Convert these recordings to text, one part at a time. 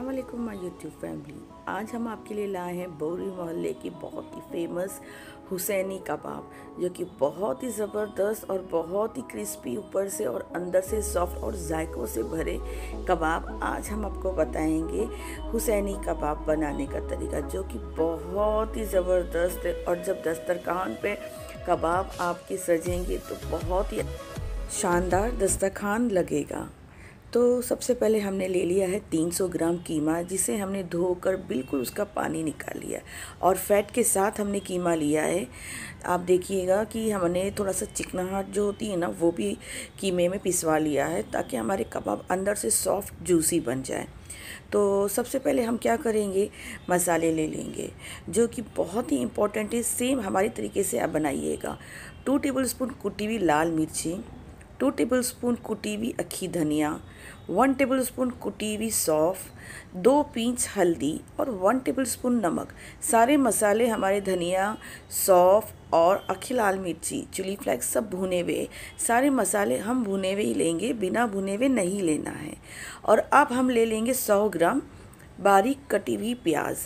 अस्सलाम वालेकुम my YouTube family आज हम आपके लिए लाए हैं बोरी मोहल्ले की बहुत ही फेमस हुसैनी कबाब जो कि बहुत ही ज़बरदस्त और बहुत ही क्रिस्पी ऊपर से और अंदर से सॉफ्ट और जायकों से भरे कबाब आज हम आपको बताएंगे हुसैनी कबाब बनाने का तरीका जो कि बहुत ही ज़बरदस्त है और जब दस्तरखान पे कबाब आपके सजेंगे तो बहुत ही शानदार दस्तरखान लगेगा तो सबसे पहले हमने ले लिया है 300 ग्राम कीमा जिसे हमने धोकर बिल्कुल उसका पानी निकाल लिया और फैट के साथ हमने कीमा लिया है आप देखिएगा कि हमने थोड़ा सा चिकनाहट जो होती है ना वो भी कीमे में पिसवा लिया है ताकि हमारे कबाब अंदर से सॉफ्ट जूसी बन जाए तो सबसे पहले हम क्या करेंगे मसाले ले लेंगे जो कि बहुत ही इंपॉर्टेंट है सेम हमारे तरीके से आप बनाइएगा टू टेबल स्पून कुटी हुई लाल मिर्ची टू टेबल स्पून कुटी हुई अखी धनिया वन टेबल स्पून कुटी हुई सौफ दो पींच हल्दी और वन टेबल स्पून नमक सारे मसाले हमारे धनिया सौफ और अखी लाल मिर्ची चिली फ्लैक्स सब भुने हुए सारे मसाले हम भुने हुए ही लेंगे बिना भुने हुए नहीं लेना है और अब हम ले लेंगे सौ ग्राम बारीक कटी हुई प्याज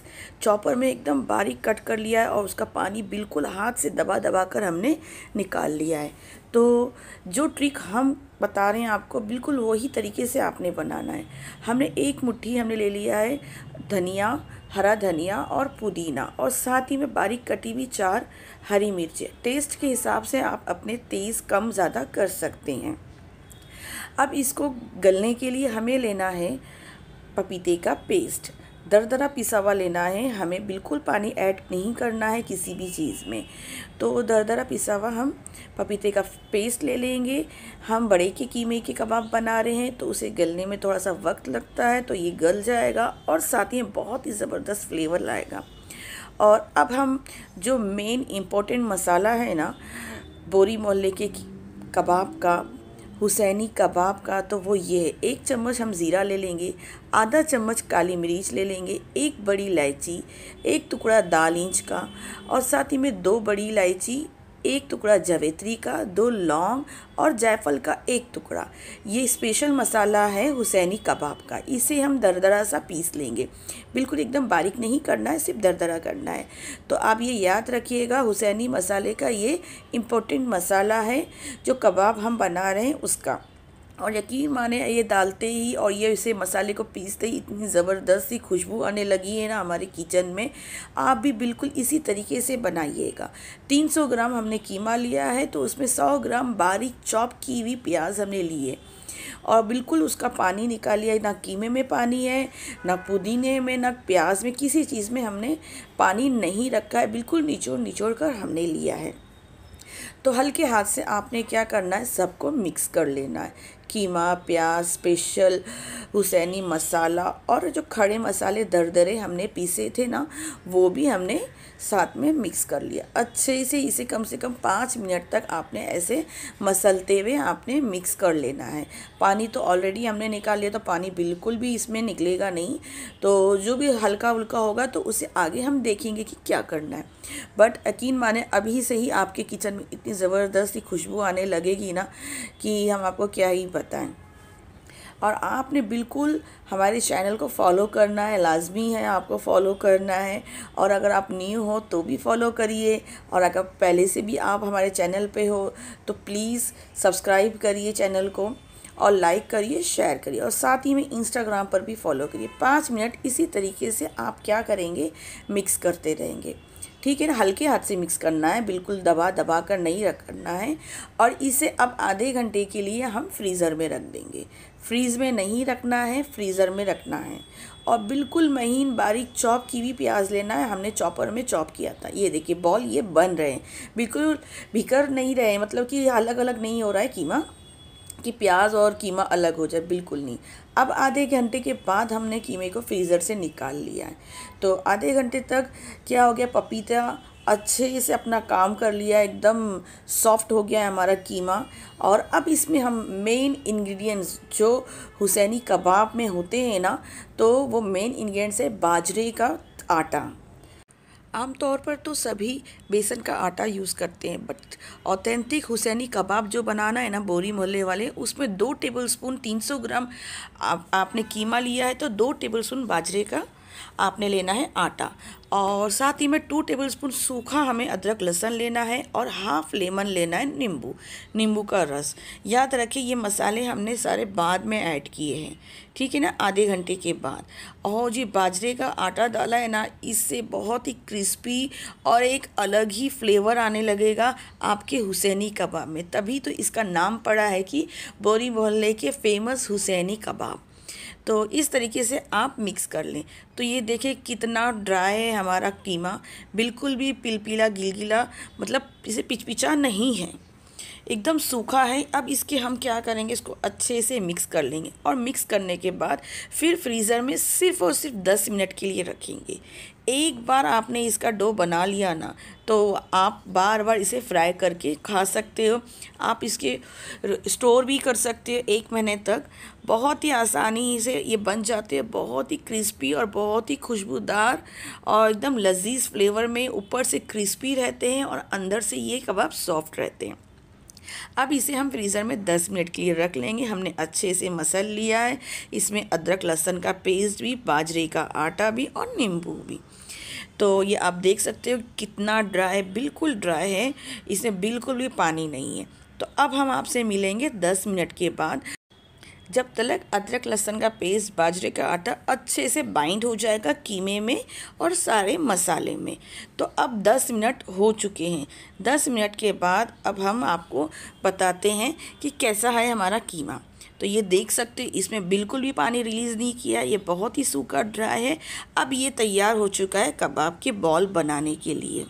चॉपर में एकदम बारीक कट कर लिया है और उसका पानी बिल्कुल हाथ से दबा दबा कर हमने निकाल लिया है तो जो ट्रिक हम बता रहे हैं आपको बिल्कुल वही तरीके से आपने बनाना है हमने एक मुट्ठी हमने ले लिया है धनिया हरा धनिया और पुदीना और साथ ही में बारीक कटी हुई चार हरी मिर्चें टेस्ट के हिसाब से आप अपने तेज़ कम ज़्यादा कर सकते हैं अब इसको गलने के लिए हमें लेना है पपीते का पेस्ट दरदरा पिसा हुआ लेना है हमें बिल्कुल पानी ऐड नहीं करना है किसी भी चीज़ में तो दरदरा पिसा हुआ हम पपीते का पेस्ट ले लेंगे हम बड़े के कीमे के कबाब बना रहे हैं तो उसे गलने में थोड़ा सा वक्त लगता है तो ये गल जाएगा और साथ ही बहुत ही ज़बरदस्त फ्लेवर लाएगा और अब हम जो मेन इम्पोर्टेंट मसाला है ना बोरी मोहल्ले के कबाब का हुसैनी कबाब का तो वो ये है एक चम्मच हम ज़ीरा ले लेंगे आधा चम्मच काली मिर्च ले लेंगे एक बड़ी इलायची एक टुकड़ा दाल इंच का और साथ ही में दो बड़ी इलायची एक टुकड़ा जवेत्री का दो लौंग और जायफल का एक टुकड़ा ये स्पेशल मसाला है हुसैनी कबाब का इसे हम दरदरा सा पीस लेंगे बिल्कुल एकदम बारीक नहीं करना है सिर्फ दरदरा करना है तो आप ये याद रखिएगा हुसैनी मसाले का ये इम्पोर्टेंट मसाला है जो कबाब हम बना रहे हैं उसका और यकीन माने ये डालते ही और ये इसे मसाले को पीसते ही इतनी ज़बरदस्त सी खुशबू आने लगी है ना हमारे किचन में आप भी बिल्कुल इसी तरीके से बनाइएगा 300 ग्राम हमने कीमा लिया है तो उसमें 100 ग्राम बारीक चॉप की हुई प्याज हमने लिए और बिल्कुल उसका पानी निकाल लिया ना कीमे में पानी है ना पुदीने में ना प्याज में किसी चीज़ में हमने पानी नहीं रखा है बिल्कुल निचोड़ निचोड़ कर हमने लिया है तो हल्के हाथ से आपने क्या करना है सबको मिक्स कर लेना है कीमा प्याज स्पेशल हुसैनी मसाला और जो खड़े मसाले दर दरे हमने पीसे थे ना वो भी हमने साथ में मिक्स कर लिया अच्छे से इसे कम से कम पाँच मिनट तक आपने ऐसे मसलते हुए आपने मिक्स कर लेना है पानी तो ऑलरेडी हमने निकाल लिया तो पानी बिल्कुल भी इसमें निकलेगा नहीं तो जो भी हल्का हल्का होगा तो उसे आगे हम देखेंगे कि क्या करना है बट यकीन माने अभी से ही आपके किचन में इतनी ज़बरदस्त खुशबू आने लगेगी ना कि हम आपको क्या ही बता करता है और आपने बिल्कुल हमारे चैनल को फॉलो करना है लाजमी है आपको फॉलो करना है और अगर आप न्यू हो तो भी फॉलो करिए और अगर पहले से भी आप हमारे चैनल पे हो तो प्लीज़ सब्सक्राइब करिए चैनल को और लाइक करिए शेयर करिए और साथ ही में इंस्टाग्राम पर भी फॉलो करिए पाँच मिनट इसी तरीके से आप क्या करेंगे मिक्स करते रहेंगे ठीक है ना हल्के हाथ से मिक्स करना है बिल्कुल दबा दबा कर नहीं रखना है और इसे अब आधे घंटे के लिए हम फ्रीज़र में रख देंगे फ्रीज़ में नहीं रखना है फ्रीज़र में रखना है और बिल्कुल महीन बारीक चॉप की भी प्याज लेना है हमने चॉपर में चॉप किया था ये देखिए बॉल ये बन रहे हैं बिल्कुल भिकर नहीं रहे मतलब कि अलग अलग नहीं हो रहा है कीमा कि प्याज और कीमा अलग हो जाए बिल्कुल नहीं अब आधे घंटे के बाद हमने कीमे को फ्रीज़र से निकाल लिया है तो आधे घंटे तक क्या हो गया पपीता अच्छे से अपना काम कर लिया एकदम सॉफ्ट हो गया है हमारा कीमा और अब इसमें हम मेन इंग्रेडिएंट्स जो हुसैनी कबाब में होते हैं ना तो वो मेन इंग्रेडिएंट्स है बाजरे का आटा आमतौर पर तो सभी बेसन का आटा यूज़ करते हैं बट ऑथेंटिक हुसैनी कबाब जो बनाना है ना बोरी मोहल्ले वाले उसमें दो टेबलस्पून 300 ग्राम आप, आपने कीमा लिया है तो दो टेबलस्पून बाजरे का आपने लेना है आटा और साथ ही में टू टेबल स्पून सूखा हमें अदरक लहसन लेना है और हाफ लेमन लेना है नींबू नींबू का रस याद रखिए ये मसाले हमने सारे बाद में ऐड किए हैं ठीक है ना आधे घंटे के बाद और जी बाजरे का आटा डाला है ना इससे बहुत ही क्रिस्पी और एक अलग ही फ्लेवर आने लगेगा आपके हुसैनी कबाब में तभी तो इसका नाम पड़ा है कि बोरी मोहल्ले के फेमस हुसैनी कबाब तो इस तरीके से आप मिक्स कर लें तो ये देखें कितना ड्राई है हमारा कीमा बिल्कुल भी पिलपिला गिलगिला मतलब इसे पिचपिचा नहीं है एकदम सूखा है अब इसके हम क्या करेंगे इसको अच्छे से मिक्स कर लेंगे और मिक्स करने के बाद फिर फ्रीज़र में सिर्फ और सिर्फ दस मिनट के लिए रखेंगे एक बार आपने इसका डो बना लिया ना तो आप बार बार इसे फ्राई करके खा सकते हो आप इसके स्टोर भी कर सकते हो एक महीने तक बहुत ही आसानी से ये बन जाते हैं बहुत ही क्रिस्पी और बहुत ही खुशबूदार और एकदम लजीज फ्लेवर में ऊपर से क्रिस्पी रहते हैं और अंदर से ये कबाब सॉफ्ट रहते हैं अब इसे हम फ्रीज़र में 10 मिनट के लिए रख लेंगे हमने अच्छे से मसल लिया है इसमें अदरक लहसुन का पेस्ट भी बाजरे का आटा भी और नींबू भी तो ये आप देख सकते हो कितना ड्राई बिल्कुल ड्राई है इसमें बिल्कुल भी पानी नहीं है तो अब हम आपसे मिलेंगे दस मिनट के बाद जब तलक अदरक लहसन का पेस्ट बाजरे का आटा अच्छे से बाइंड हो जाएगा कीमे में और सारे मसाले में तो अब 10 मिनट हो चुके हैं 10 मिनट के बाद अब हम आपको बताते हैं कि कैसा है हमारा कीमा तो ये देख सकते हैं इसमें बिल्कुल भी पानी रिलीज़ नहीं किया ये बहुत ही सूखा ड्राई है अब ये तैयार हो चुका है कबाब के बॉल बनाने के लिए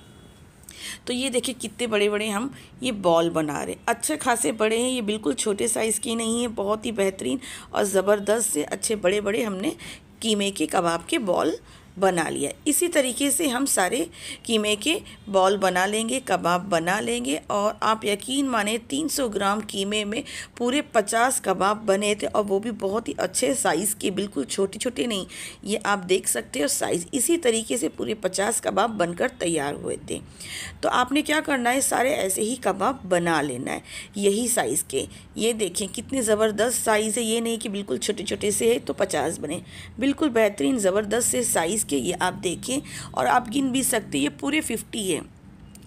तो ये देखिए कितने बड़े बड़े हम ये बॉल बना रहे हैं अच्छे खासे बड़े हैं ये बिल्कुल छोटे साइज़ के नहीं है बहुत ही बेहतरीन और ज़बरदस्त से अच्छे बड़े बड़े हमने कीमे के कबाब के बॉल बना लिया इसी तरीके से हम सारे कीमे के बॉल बना लेंगे कबाब बना लेंगे और आप यकीन माने 300 ग्राम कीमे में पूरे 50 कबाब बने थे और वो भी बहुत ही अच्छे साइज़ के बिल्कुल छोटे छोटे नहीं ये आप देख सकते हो साइज़ इसी तरीके से पूरे 50 कबाब बनकर तैयार हुए थे तो आपने क्या करना है सारे ऐसे ही कबाब बना लेना है यही साइज़ के ये देखें कितने ज़बरदस्त साइज़ है ये नहीं कि बिल्कुल छोटे छोटे से है तो पचास बने बिल्कुल बेहतरीन ज़बरदस्त से साइज़ इसके ये आप देखें और आप गिन भी सकते ये पूरे फिफ्टी है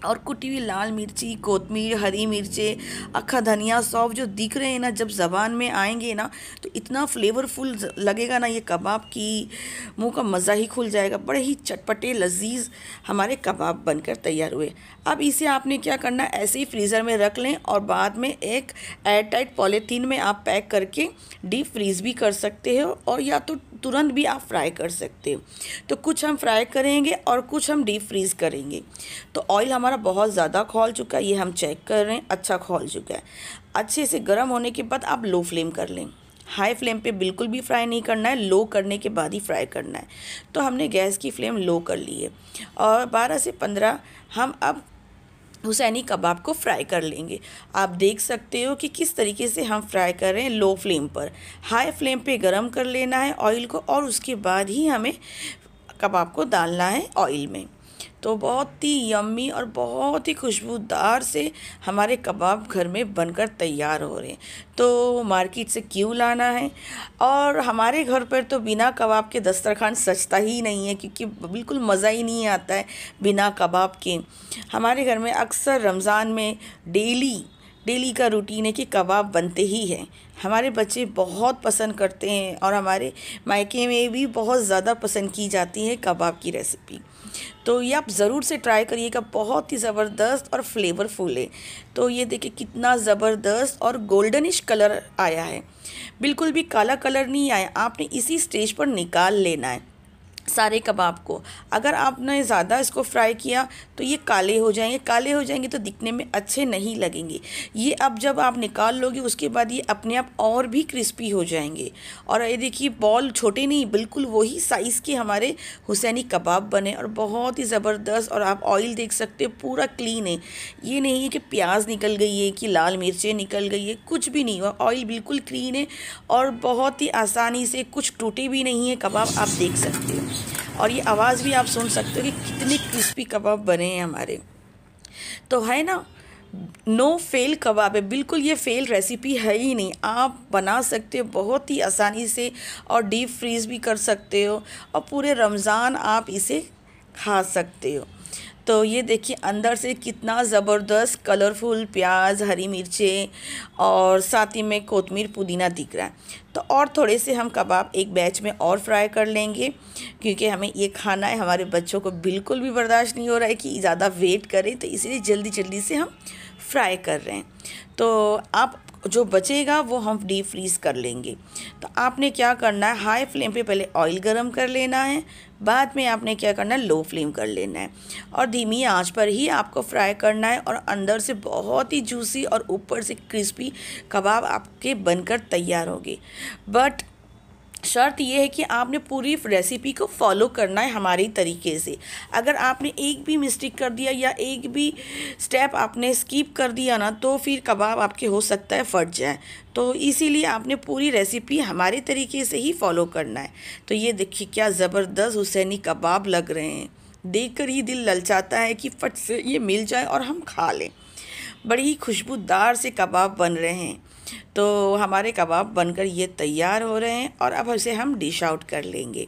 और कुटी हुई लाल मिर्ची कोतमीर हरी मिर्चे अखा धनिया सौफ जो दिख रहे हैं ना जब ज़बान में आएंगे ना तो इतना फ्लेवरफुल लगेगा ना ये कबाब की मुंह का मज़ा ही खुल जाएगा बड़े ही चटपटे लजीज हमारे कबाब बनकर तैयार हुए अब इसे आपने क्या करना ऐसे ही फ्रीज़र में रख लें और बाद में एक एयरटाइट पॉलीथीन में आप पैक करके डीप फ्रीज़ भी कर सकते हो और या तो तुरंत भी आप फ्राई कर सकते हो तो कुछ हम फ्राई करेंगे और कुछ हम डीप फ्रीज़ करेंगे तो ऑयल हमारा हमारा बहुत ज़्यादा खोल चुका है ये हम चेक कर रहे हैं अच्छा खोल चुका है अच्छे से गर्म होने के बाद आप लो फ्लेम कर लें हाई फ्लेम पे बिल्कुल भी फ्राई नहीं करना है लो करने के बाद ही फ्राई करना है तो हमने गैस की फ्लेम लो कर ली है और 12 से 15 हम अब हुसैनी कबाब को फ्राई कर लेंगे आप देख सकते हो कि किस तरीके से हम फ्राई कर रहे हैं लो फ्लेम पर हाई फ्लेम पे गरम कर लेना है ऑयल को और उसके बाद ही हमें कबाब को डालना है ऑयल में तो बहुत ही यम्मी और बहुत ही खुशबूदार से हमारे कबाब घर में बनकर तैयार हो रहे हैं तो मार्केट से क्यों लाना है और हमारे घर पर तो बिना कबाब के दस्तरखान सचता ही नहीं है क्योंकि बिल्कुल मज़ा ही नहीं आता है बिना कबाब के हमारे घर में अक्सर रमज़ान में डेली डेली का रूटीन है कि कबाब बनते ही हैं हमारे बच्चे बहुत पसंद करते हैं और हमारे मायके में भी बहुत ज़्यादा पसंद की जाती है कबाब की रेसिपी तो ये आप ज़रूर से ट्राई करिएगा बहुत ही ज़बरदस्त और फ्लेवरफुल है तो ये देखिए कितना ज़बरदस्त और गोल्डनिश कलर आया है बिल्कुल भी काला कलर नहीं आया आपने इसी स्टेज पर निकाल लेना है सारे कबाब को अगर आपने ज़्यादा इसको फ्राई किया तो ये काले हो जाएंगे काले हो जाएंगे तो दिखने में अच्छे नहीं लगेंगे ये अब जब आप निकाल लोगे उसके बाद ये अपने आप और भी क्रिस्पी हो जाएंगे और ये देखिए बॉल छोटे नहीं बिल्कुल वही साइज़ के हमारे हुसैनी कबाब बने और बहुत ही ज़बरदस्त और आप ऑयल देख सकते हो पूरा क्लीन है ये नहीं है कि प्याज निकल गई है कि लाल मिर्चें निकल गई है कुछ भी नहीं हुआ ऑयल बिल्कुल क्लीन है और बहुत ही आसानी से कुछ टूटे भी नहीं है कबाब आप देख सकते हो और ये आवाज़ भी आप सुन सकते हो कि कितने क्रिस्पी कबाब बने हैं हमारे तो है ना नो फेल कबाब है बिल्कुल ये फेल रेसिपी है ही नहीं आप बना सकते हो बहुत ही आसानी से और डीप फ्रीज भी कर सकते हो और पूरे रमज़ान आप इसे खा सकते हो तो ये देखिए अंदर से कितना ज़बरदस्त कलरफुल प्याज हरी मिर्चें और साथ ही में कोतमीर पुदीना दिख रहा है तो और थोड़े से हम कबाब एक बैच में और फ्राई कर लेंगे क्योंकि हमें ये खाना है हमारे बच्चों को बिल्कुल भी बर्दाश्त नहीं हो रहा है कि ज़्यादा वेट करें तो इसलिए जल्दी जल्दी से हम फ्राई कर रहे हैं तो आप जो बचेगा वो हम डीप फ्रीज़ कर लेंगे तो आपने क्या करना है हाई फ्लेम पे पहले ऑयल गरम कर लेना है बाद में आपने क्या करना है लो फ्लेम कर लेना है और धीमी आंच पर ही आपको फ्राई करना है और अंदर से बहुत ही जूसी और ऊपर से क्रिस्पी कबाब आपके बनकर तैयार होगी बट शर्त यह है कि आपने पूरी रेसिपी को फॉलो करना है हमारे तरीके से अगर आपने एक भी मिस्टेक कर दिया या एक भी स्टेप आपने स्किप कर दिया ना तो फिर कबाब आपके हो सकता है फट जाए तो इसीलिए आपने पूरी रेसिपी हमारे तरीके से ही फॉलो करना है तो ये देखिए क्या ज़बरदस्त हुसैनी कबाब लग रहे हैं देखकर ही दिल ललचाता है कि फट से ये मिल जाए और हम खा लें बड़ी खुशबूदार से कबाब बन रहे हैं तो हमारे कबाब बनकर ये तैयार हो रहे हैं और अब इसे हम डिश आउट कर लेंगे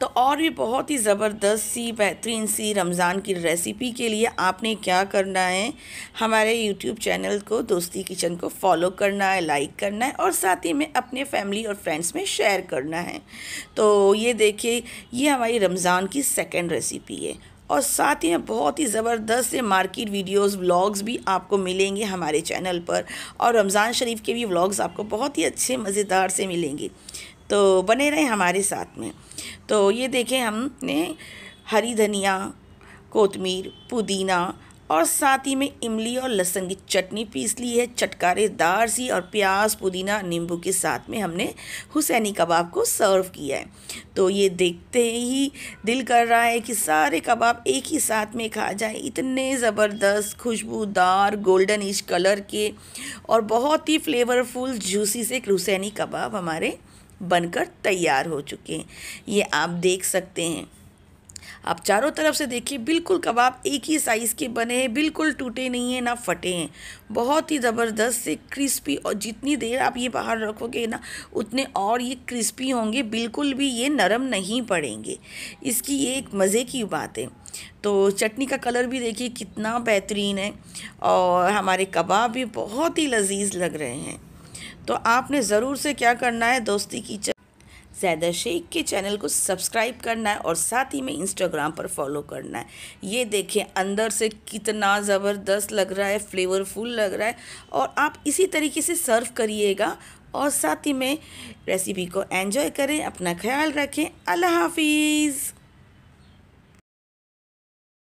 तो और भी बहुत ही ज़बरदस्त सी बेहतरीन सी रमज़ान की रेसिपी के लिए आपने क्या करना है हमारे यूट्यूब चैनल को दोस्ती किचन को फॉलो करना है लाइक करना है और साथ ही में अपने फैमिली और फ्रेंड्स में शेयर करना है तो ये देखिए ये हमारी रमज़ान की सेकेंड रेसिपी है और साथ ही में बहुत ही ज़बरदस्त से मार्केट वीडियोस व्लॉग्स भी आपको मिलेंगे हमारे चैनल पर और रमज़ान शरीफ के भी व्लॉग्स आपको बहुत ही अच्छे मज़ेदार से मिलेंगे तो बने रहें हमारे साथ में तो ये देखें हमने हरी धनिया कोतमीर पुदीना और साथ ही में इमली और लहसुन की चटनी पीस ली है चटकारेदार सी और प्याज पुदीना नींबू के साथ में हमने हुसैनी कबाब को सर्व किया है तो ये देखते ही दिल कर रहा है कि सारे कबाब एक ही साथ में खा जाए इतने ज़बरदस्त खुशबूदार गोल्डन इश कलर के और बहुत ही फ्लेवरफुल जूसी से हुसैनी कबाब हमारे बनकर तैयार हो चुके हैं ये आप देख सकते हैं आप चारों तरफ से देखिए बिल्कुल कबाब एक ही साइज़ के बने हैं बिल्कुल टूटे नहीं हैं ना फटे हैं बहुत ही ज़बरदस्त से क्रिस्पी और जितनी देर आप ये बाहर रखोगे ना उतने और ये क्रिस्पी होंगे बिल्कुल भी ये नरम नहीं पड़ेंगे इसकी ये एक मज़े की बात है तो चटनी का कलर भी देखिए कितना बेहतरीन है और हमारे कबाब भी बहुत ही लजीज लग रहे हैं तो आपने ज़रूर से क्या करना है दोस्ती की जैदर शेख के चैनल को सब्सक्राइब करना है और साथ ही में इंस्टाग्राम पर फॉलो करना है ये देखें अंदर से कितना ज़बरदस्त लग रहा है फ्लेवरफुल लग रहा है और आप इसी तरीके से सर्व करिएगा और साथ ही में रेसिपी को एंजॉय करें अपना ख्याल रखें अल्लाह हाफिज़